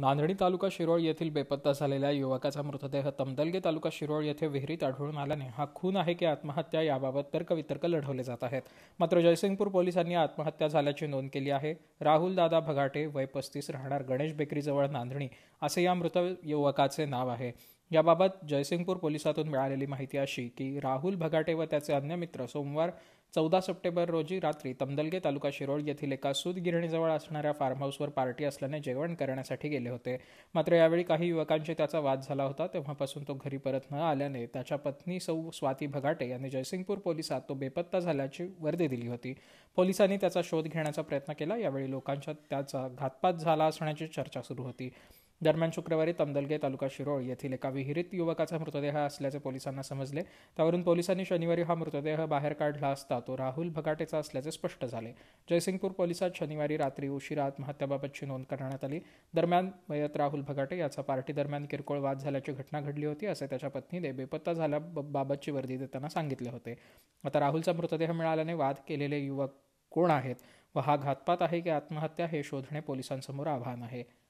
नांदणी तालुका शिरोळ येथील बेपत्ता झालेल्या युवकाचा मृतदेह तमदलगे तालुका शिरोळ येथे विहिरीत आढळून आल्याने हा खून आहे की आत्महत्या याबाबत तर्कवितर्क लढवले जात आहेत मात्र जयसिंगपूर पोलिसांनी आत्महत्या झाल्याची नोंद केली आहे राहुल दादा भगाटे वय पस्तीस राहणार गणेश बेकरीजवळ नांदणी असे या मृत युवकाचे नाव आहे याबाबत जयसिंगपूर पोलिसातून मिळालेली माहिती अशी की राहुल भगाटे व त्याचे अन्य मित्र सोमवार चौदा सप्टेंबर रोजी रात्री तमदलगे तालुका शिरोळ येथील एका सुदगिरणीजवळ असणाऱ्या फार्म हाऊसवर पार्टी असल्याने जेवण करण्यासाठी गेले होते मात्र यावेळी काही युवकांशी त्याचा वाद झाला होता तेव्हापासून तो घरी परत न आल्याने त्याच्या पत्नी सौ स्वाती भगाटे यांनी जयसिंगपूर पोलिसात तो बेपत्ता झाल्याची वर्दी दिली होती पोलिसांनी त्याचा शोध घेण्याचा प्रयत्न केला यावेळी लोकांच्या त्याचा घातपात झाला असण्याची चर्चा सुरू होती दरम्यान शुक्रवारी तमदलगे तालुका शिरोळ येथील एका विहिरीत युवकाचा मृतदेह असल्याचे पोलिसांना समजले त्यावरून पोलिसांनी शनिवारी हा मृतदेह बाहेर काढला असता तो राहुल भगाटेचा असल्याचे स्पष्ट झाले जयसिंगपूर पोलिसात शनिवारी रात्री उशिरा आत्महत्याबाबतची नोंद करण्यात आली दरम्यान मयत राहुल भगाटे याचा पार्टी दरम्यान किरकोळ वाद झाल्याची घटना घडली होती असे त्याच्या पत्नीने बेपत्ता झाल्याबाबतची वर्दी देताना सांगितले होते आता राहुलचा मृतदेह मिळाल्याने वाद केलेले युवक कोण आहेत व हा घातपात आहे की आत्महत्या हे शोधणे पोलिसांसमोर आव्हान आहे